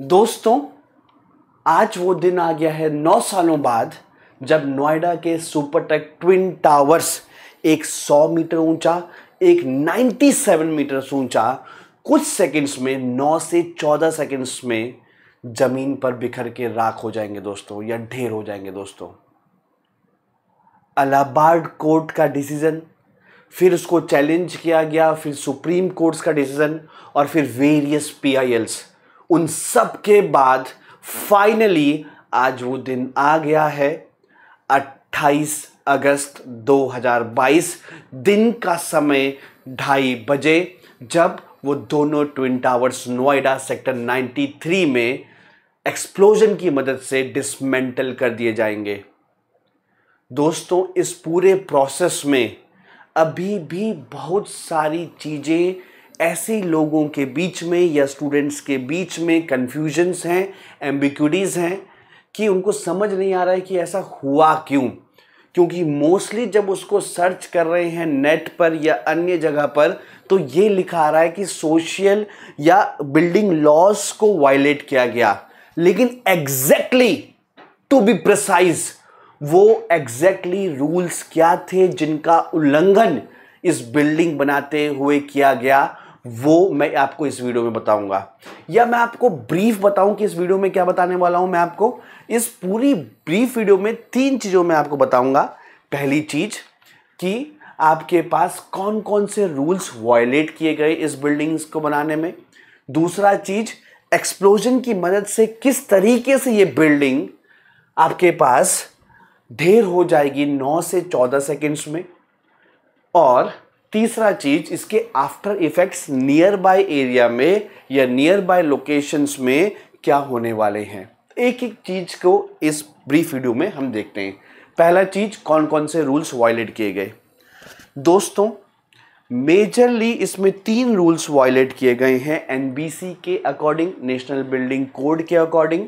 दोस्तों आज वो दिन आ गया है नौ सालों बाद जब नोएडा के सुपरटेक ट्विन टावर्स एक सौ मीटर ऊंचा एक नाइन्टी सेवन मीटर ऊंचा कुछ सेकंड्स में नौ से चौदह सेकंड्स में ज़मीन पर बिखर के राख हो जाएंगे दोस्तों या ढेर हो जाएंगे दोस्तों अलाहाबाद कोर्ट का डिसीज़न फिर उसको चैलेंज किया गया फिर सुप्रीम कोर्ट्स का डिसीज़न और फिर वेरियस एल्स उन सब के बाद फाइनली आज वो दिन आ गया है 28 अगस्त 2022 दिन का समय ढाई बजे जब वो दोनों ट्विन टावर्स नोएडा सेक्टर 93 में एक्सप्लोजन की मदद से डिसमेंटल कर दिए जाएंगे दोस्तों इस पूरे प्रोसेस में अभी भी बहुत सारी चीज़ें ऐसे लोगों के बीच में या स्टूडेंट्स के बीच में कन्फ्यूजन्स हैं एम्बिक्यूटीज़ हैं कि उनको समझ नहीं आ रहा है कि ऐसा हुआ क्यों क्योंकि मोस्टली जब उसको सर्च कर रहे हैं नेट पर या अन्य जगह पर तो ये लिखा आ रहा है कि सोशल या बिल्डिंग लॉज को वायलेट किया गया लेकिन एग्जैक्टली टू बी प्रसाइज वो एग्जैक्टली exactly रूल्स क्या थे जिनका उल्लंघन इस बिल्डिंग बनाते हुए किया गया वो मैं आपको इस वीडियो में बताऊंगा या मैं आपको ब्रीफ बताऊं कि इस वीडियो में क्या बताने वाला हूं मैं आपको इस पूरी ब्रीफ वीडियो में तीन चीज़ों में आपको बताऊंगा पहली चीज़ कि आपके पास कौन कौन से रूल्स वायलेट किए गए इस बिल्डिंग्स को बनाने में दूसरा चीज़ एक्सप्लोजन की मदद से किस तरीके से ये बिल्डिंग आपके पास ढेर हो जाएगी नौ से चौदह सेकेंड्स में और तीसरा चीज इसके after effects nearby area में या नियर बाय लोकेशंस में क्या होने वाले हैं एक एक चीज को इस ब्रीफ वीडियो में हम देखते हैं पहला चीज कौन कौन से रूल्स वायलेट किए गए दोस्तों मेजरली इसमें तीन रूल्स वायलेट किए गए हैं एनबीसी के अकॉर्डिंग नेशनल बिल्डिंग कोड के अकॉर्डिंग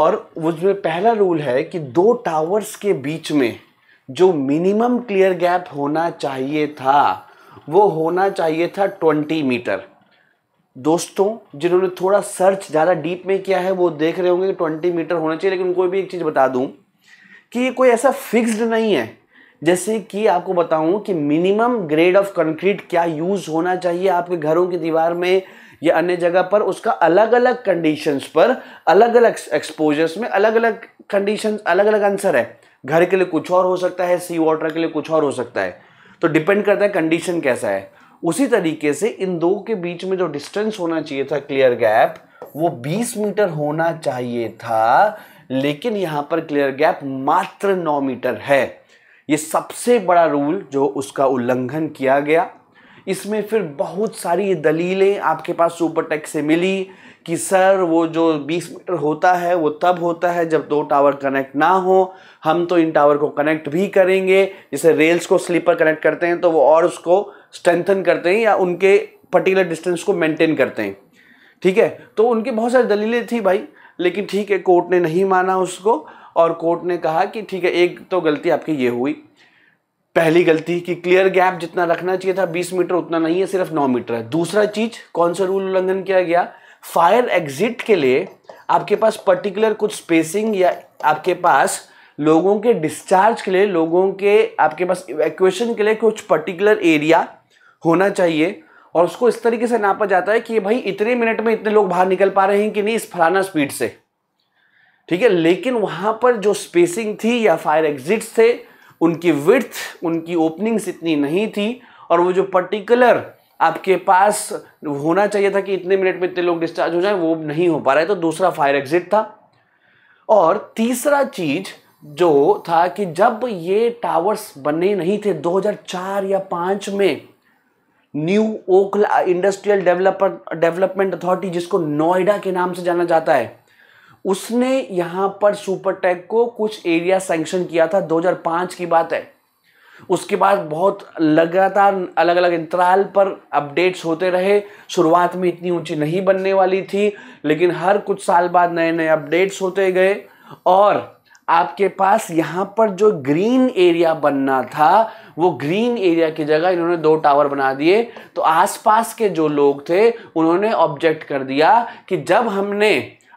और उसमें पहला रूल है कि दो टावर्स के बीच में जो मिनिमम क्लियर गैप होना चाहिए था वो होना चाहिए था ट्वेंटी मीटर दोस्तों जिन्होंने थोड़ा सर्च ज़्यादा डीप में किया है वो देख रहे होंगे कि ट्वेंटी मीटर होना चाहिए लेकिन उनको भी एक चीज़ बता दूँ कि ये कोई ऐसा फिक्स्ड नहीं है जैसे कि आपको बताऊं कि मिनिमम ग्रेड ऑफ कंक्रीट क्या यूज़ होना चाहिए आपके घरों की दीवार में या अन्य जगह पर उसका अलग अलग कंडीशंस पर अलग अलग एक्सपोजर्स में अलग अलग कंडीशंस अलग अलग आंसर है घर के लिए कुछ और हो सकता है सी वाटर के लिए कुछ और हो सकता है तो डिपेंड करता है कंडीशन कैसा है उसी तरीके से इन दो के बीच में जो डिस्टेंस होना चाहिए था क्लियर गैप वो 20 मीटर होना चाहिए था लेकिन यहाँ पर क्लियर गैप मात्र 9 मीटर है ये सबसे बड़ा रूल जो उसका उल्लंघन किया गया इसमें फिर बहुत सारी दलीलें आपके पास सुपर टेक से मिली कि सर वो जो 20 मीटर होता है वो तब होता है जब दो टावर कनेक्ट ना हो हम तो इन टावर को कनेक्ट भी करेंगे जैसे रेल्स को स्लीपर कनेक्ट करते हैं तो वो और उसको स्ट्रेंथन करते हैं या उनके पर्टिकुलर डिस्टेंस को मेंटेन करते हैं ठीक है तो उनकी बहुत सारी दलीलें थी भाई लेकिन ठीक है कोर्ट ने नहीं माना उसको और कोर्ट ने कहा कि ठीक है एक तो गलती आपकी ये हुई पहली गलती कि क्लियर गैप जितना रखना चाहिए था 20 मीटर उतना नहीं है सिर्फ 9 मीटर है दूसरा चीज कौन सा रूल उल्लंघन किया गया फायर एग्जिट के लिए आपके पास पर्टिकुलर कुछ स्पेसिंग या आपके पास लोगों के डिस्चार्ज के लिए लोगों के आपके पास इवेक्शन के लिए कुछ पर्टिकुलर एरिया होना चाहिए और उसको इस तरीके से नापा जाता है कि भाई इतने मिनट में इतने लोग बाहर निकल पा रहे हैं कि नहीं इस फलाना स्पीड से ठीक है लेकिन वहाँ पर जो स्पेसिंग थी या फायर एग्जिट्स थे उनकी विर्थ उनकी ओपनिंग्स इतनी नहीं थी और वो जो पर्टिकुलर आपके पास होना चाहिए था कि इतने मिनट में इतने लोग डिस्चार्ज हो जाए वो नहीं हो पा रहा है तो दूसरा फायर एग्जिट था और तीसरा चीज जो था कि जब ये टावर्स बने नहीं थे 2004 या 5 में new Okhla industrial developer development authority जिसको नोएडा के नाम से जाना जाता है उसने यहाँ पर सुपरटेक को कुछ एरिया सेंक्शन किया था 2005 की बात है उसके बाद बहुत लगातार अलग अलग अंतराल पर अपडेट्स होते रहे शुरुआत में इतनी ऊंची नहीं बनने वाली थी लेकिन हर कुछ साल बाद नए नए अपडेट्स होते गए और आपके पास यहाँ पर जो ग्रीन एरिया बनना था वो ग्रीन एरिया की जगह इन्होंने दो टावर बना दिए तो आसपास के जो लोग थे उन्होंने ऑब्जेक्ट कर दिया कि जब हमने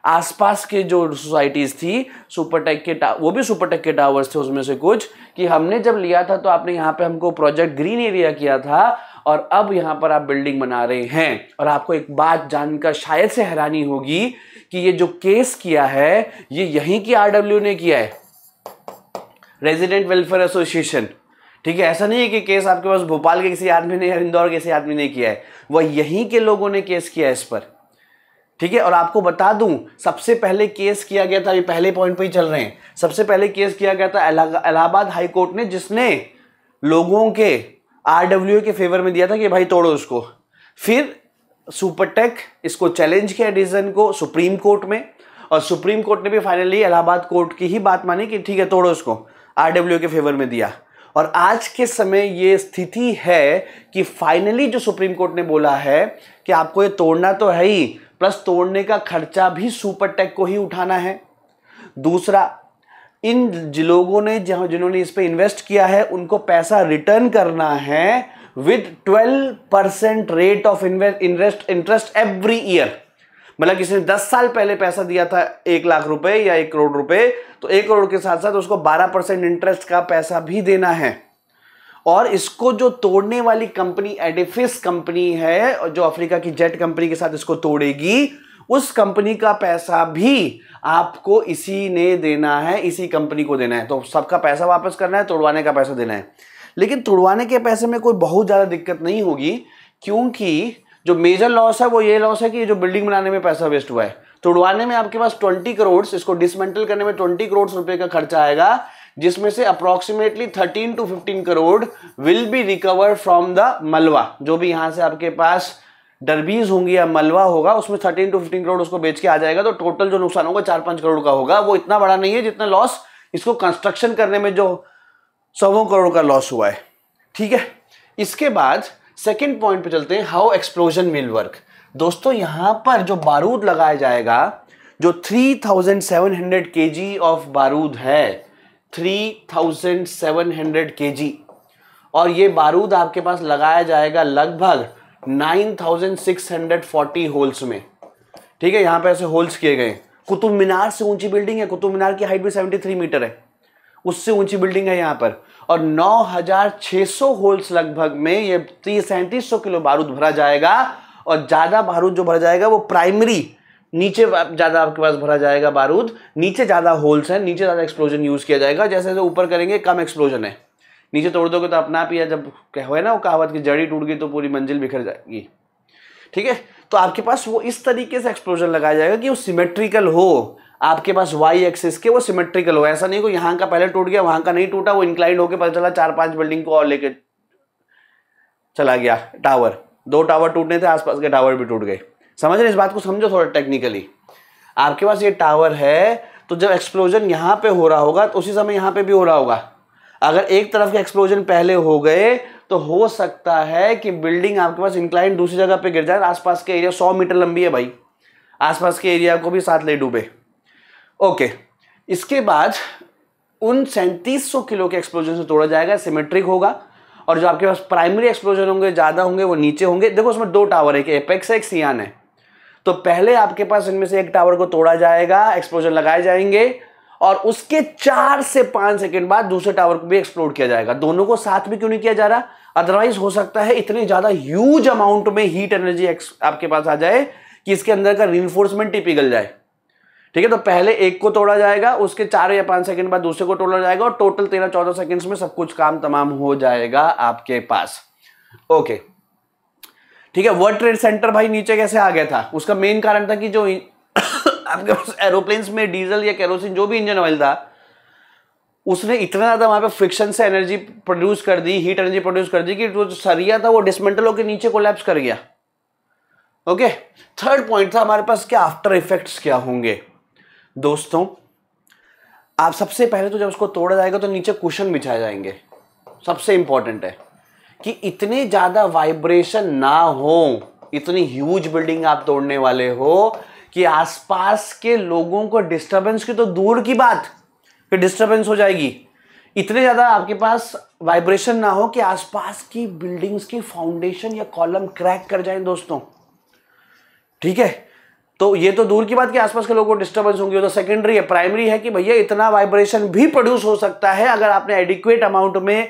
आसपास के जो सोसाइटीज़ थी सुपरटेक के वो भी सुपरटेक के टावर्स थे उसमें से कुछ कि हमने जब लिया था तो आपने यहाँ पे हमको प्रोजेक्ट ग्रीन एरिया किया था और अब यहाँ पर आप बिल्डिंग बना रहे हैं और आपको एक बात जानकर शायद से हैरानी होगी कि ये जो केस किया है ये यहीं की आरडब्ल्यू ने किया है रेजिडेंट वेलफेयर एसोसिएशन ठीक है ऐसा नहीं है कि केस आपके पास भोपाल के किसी आदमी ने या इंदौर के किसी आदमी ने किया है वह यहीं के लोगों ने केस किया है इस पर ठीक है और आपको बता दूं सबसे पहले केस किया गया था ये पहले पॉइंट पे ही चल रहे हैं सबसे पहले केस किया गया था इलाहाबाद हाई कोर्ट ने जिसने लोगों के आरडब्ल्यू के फेवर में दिया था कि भाई तोड़ो उसको फिर सुपरटेक इसको चैलेंज किया डिसीजन को सुप्रीम कोर्ट में और सुप्रीम कोर्ट ने भी फाइनली इलाहाबाद कोर्ट की ही बात मानी कि ठीक है तोड़ो उसको आरडब्ल्यू के फेवर में दिया और आज के समय ये स्थिति है कि फाइनली जो सुप्रीम कोर्ट ने बोला है कि आपको ये तोड़ना तो है ही प्लस तोड़ने का खर्चा भी सुपर टेक को ही उठाना है दूसरा इन लोगों ने जहां जिन्होंने इस पर इन्वेस्ट किया है उनको पैसा रिटर्न करना है with 12 percent rate of invest interest every year मतलब किसी ने 10 साल पहले पैसा दिया था एक लाख रुपए या एक करोड़ रुपए तो एक करोड़ के साथ साथ उसको 12 परसेंट इंटरेस्ट का पैसा भी देना है और इसको जो तोड़ने वाली कंपनी एडिफिस कंपनी है और जो अफ्रीका की जेट कंपनी के साथ इसको तोड़ेगी उस कंपनी का पैसा भी आपको इसी ने देना है इसी कंपनी को देना है तो सबका पैसा वापस करना है तोड़वाने का पैसा देना है लेकिन तोड़वाने के पैसे में कोई बहुत ज़्यादा दिक्कत नहीं होगी क्योंकि जो मेजर लॉस है वो ये लॉस है कि जो बिल्डिंग बनाने में पैसा वेस्ट हुआ है तोड़वाने में आपके पास 20 करोड़ इसको डिसमेंटल करने में 20 करोड़ रुपए का खर्चा आएगा जिसमें से approximately 13 to 15 crore will be recover from the मलवा जो भी यहां से आपके पास डरबीज होंगी या मलवा होगा उसमें 13 टू 15 करोड़ उसको बेच के आ जाएगा तो टोटल जो नुकसान होगा चार पाँच करोड़ का होगा वो इतना बड़ा नहीं है जितना लॉस इसको कंस्ट्रक्शन करने में जो सौों करोड़ का लॉस हुआ है ठीक है इसके बाद सेकेंड पॉइंट पे चलते हैं हाउ एक्सप्लोजन मिल वर्क दोस्तों यहां पर जो बारूद लगाया जाएगा जो 3700 थाउजेंड ऑफ बारूद है 3,700 kg और ये बारूद आपके पास लगाया जाएगा लगभग 9,640 होल्स में ठीक है यहां पे ऐसे होल्स किए गए कुतुब मीनार से ऊंची बिल्डिंग है कुतुब मीनार की हाइट भी 73 मीटर है उससे ऊंची बिल्डिंग है यहाँ पर और 9,600 होल्स लगभग में ये सैंतीस किलो बारूद भरा जाएगा और ज़्यादा बारूद जो भरा जाएगा वो प्राइमरी नीचे ज़्यादा आपके पास भरा जाएगा बारूद नीचे ज़्यादा होल्स हैं नीचे ज़्यादा एक्सप्लोजन यूज़ किया जाएगा जैसे जैसे ऊपर करेंगे कम एक्सप्लोजन है नीचे तोड़ दोगे तो अपना आप ही जब कहो ना वो कहावत की जड़ी टूट गई तो पूरी मंजिल बिखर जाएगी ठीक है तो आपके पास वो इस तरीके से एक्सप्लोजन लगाया जाएगा कि वो सिमेट्रिकल हो आपके पास वाई एक्सिस के वो सिमेट्रिकल हो ऐसा नहीं हो यहाँ का पहले टूट गया वहाँ का नहीं टूटा वो इंक्लाइन होकर पता चला चार पांच बिल्डिंग को और लेके चला गया टावर दो टावर टूटने थे आसपास के टावर भी टूट गए समझ रहे इस बात को समझो थोड़ा टेक्निकली आपके पास ये टावर है तो जब एक्सप्लोजन यहाँ पे हो रहा होगा तो उसी समय यहाँ पे भी हो रहा होगा अगर एक तरफ के एक्सप्लोजन पहले हो गए तो हो सकता है कि बिल्डिंग आपके पास इंक्लाइन दूसरी जगह पे गिर जाए आसपास के एरिया सौ मीटर लंबी है भाई आसपास के एरिया को भी साथ ले डूबे ओके इसके बाद उन सैंतीस सौ किलो के एक्सप्लोजन से तोड़ा जाएगा सिमेट्रिक होगा और जो आपके पास प्राइमरी एक्सप्लोजन होंगे ज़्यादा होंगे वो नीचे होंगे देखो उसमें दो टावर है एक एपेक्स है एक सियान है तो पहले आपके पास इनमें से एक टावर को तोड़ा जाएगा एक्सप्लोजन लगाए जाएंगे और उसके चार से पांच सेकेंड बाद दूसरे टावर को भी एक्सप्लोर किया जाएगा दोनों को साथ में क्यों नहीं किया जा रहा अदरवाइज हो सकता है इतने ज्यादा ह्यूज अमाउंट में हीट एनर्जी आपके पास आ जाए कि इसके अंदर का रिन्फोर्समेंट ही पिघल जाए ठीक है तो पहले एक को तोड़ा जाएगा उसके चार या पांच सेकंड बाद दूसरे को तोड़ा जाएगा और टोटल तेरह चौदह सेकंड्स में सब कुछ काम तमाम हो जाएगा आपके पास ओके okay. ठीक है वर्ल्ड ट्रेड सेंटर भाई नीचे कैसे आ गया था उसका मेन कारण था कि जो आपके पास एरोप्लेन्स में डीजल या केरोसिन जो भी इंजन ऑयल था उसने इतना ज़्यादा वहां पे फ्रिक्शन से एनर्जी प्रोड्यूस कर दी हीट एनर्जी प्रोड्यूस कर दी कि जो सरिया था वो डिसमेंटल होकर नीचे कोलैप्स कर गया ओके थर्ड पॉइंट था हमारे पास क्या आफ्टर इफेक्ट्स क्या होंगे दोस्तों आप सबसे पहले तो जब उसको तोड़ा जाएगा तो नीचे कुशन बिछाए जाएंगे सबसे इंपॉर्टेंट है कि इतने ज़्यादा वाइब्रेशन ना हो इतनी ह्यूज बिल्डिंग आप तोड़ने वाले हो कि आसपास के लोगों को डिस्टरबेंस की तो दूर की बात कि डिस्टरबेंस हो जाएगी इतने ज़्यादा आपके पास वाइब्रेशन ना हो कि आसपास की बिल्डिंग्स की फाउंडेशन या कॉलम क्रैक कर जाए दोस्तों ठीक है तो ये तो दूर की बात कि आसपास के लोगों को डिस्टर्बेंस होंगी तो सेकेंडरी है प्राइमरी है कि भैया इतना वाइब्रेशन भी प्रोड्यूस हो सकता है अगर आपने एडिक्वेट अमाउंट में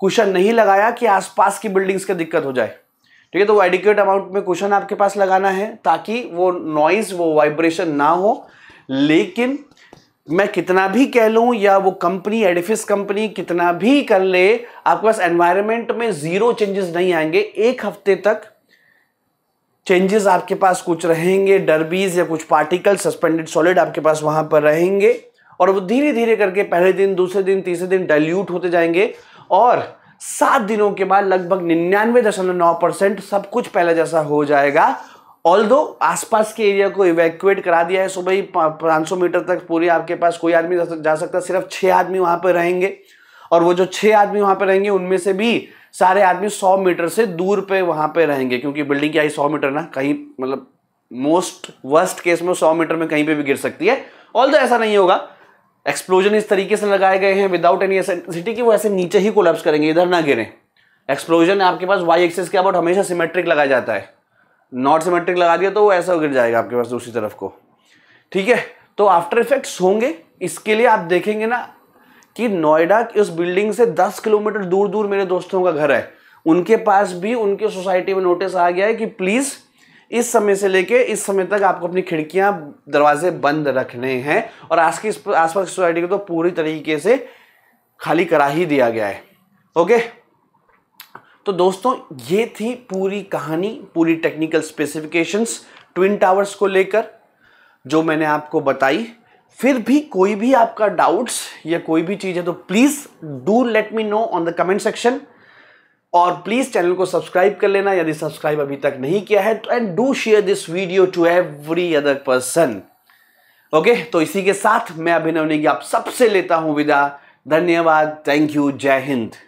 क्वेश्चन नहीं लगाया कि आसपास की बिल्डिंग्स की दिक्कत हो जाए ठीक है तो वो एडिक्यूट अमाउंट में क्वेश्चन आपके पास लगाना है ताकि वो नॉइज वो वाइब्रेशन ना हो लेकिन मैं कितना भी कह लूँ या वो कंपनी एडिफिस कंपनी कितना भी कर ले आपके पास एनवायरमेंट में ज़ीरो चेंजेस नहीं आएंगे एक हफ्ते तक चेंजेस आपके पास कुछ रहेंगे डरबीज या कुछ पार्टिकल सस्पेंडेड सॉलिड आपके पास वहां पर रहेंगे और वो धीरे धीरे करके पहले दिन दूसरे दिन तीसरे दिन डाइल्यूट होते जाएंगे और सात दिनों के बाद लगभग निन्यानवे दशमलव नौ परसेंट सब कुछ पहले जैसा हो जाएगा ऑल दो आसपास के एरिया को इवैक्यूएट करा दिया है सुबह ही पाँच सौ मीटर तक पूरी आपके पास कोई आदमी जा सकता है सिर्फ छः आदमी वहाँ पर रहेंगे और वो जो छः आदमी वहाँ पर रहेंगे उनमें से भी सारे आदमी सौ मीटर से दूर पे वहाँ पे रहेंगे क्योंकि बिल्डिंग की आई सौ मीटर ना कहीं मतलब मोस्ट वर्स्ट केस में सौ मीटर में कहीं पे भी गिर सकती है ऑल दो ऐसा नहीं होगा एक्सप्लोजन इस तरीके से लगाए गए हैं विदाउट एनी एसेंसिटी कि वो ऐसे नीचे ही कोलेप्स करेंगे इधर ना गिरें एक्सप्लोजन आपके पास वाई एक्सेस के अबाउट हमेशा सिमेट्रिक लगाया जाता है नॉट सिमेट्रिक लगा दिया तो वो ऐसा गिर जाएगा आपके पास दूसरी तरफ को ठीक है तो आफ्टर इफेक्ट्स होंगे इसके लिए आप देखेंगे ना कि नोएडा की उस बिल्डिंग से दस किलोमीटर दूर दूर मेरे दोस्तों का घर है उनके पास भी उनके सोसाइटी में नोटिस आ गया है कि प्लीज़ इस समय से लेके इस समय तक आपको अपनी खिड़कियां दरवाजे बंद रखने हैं और आज की आसपास सोसाइटी को तो पूरी तरीके से खाली करा ही दिया गया है ओके तो दोस्तों ये थी पूरी कहानी पूरी टेक्निकल स्पेसिफिकेशंस ट्विन टावर्स को लेकर जो मैंने आपको बताई फिर भी कोई भी आपका डाउट्स या कोई भी चीज़ है तो please do let me know on the comment section और प्लीज़ चैनल को सब्सक्राइब कर लेना यदि सब्सक्राइब अभी तक नहीं किया है and do share this video to every other person okay तो इसी के साथ मैं अभिनव नेगी आप सबसे लेता हूं विदा धन्यवाद थैंक यू जय हिंद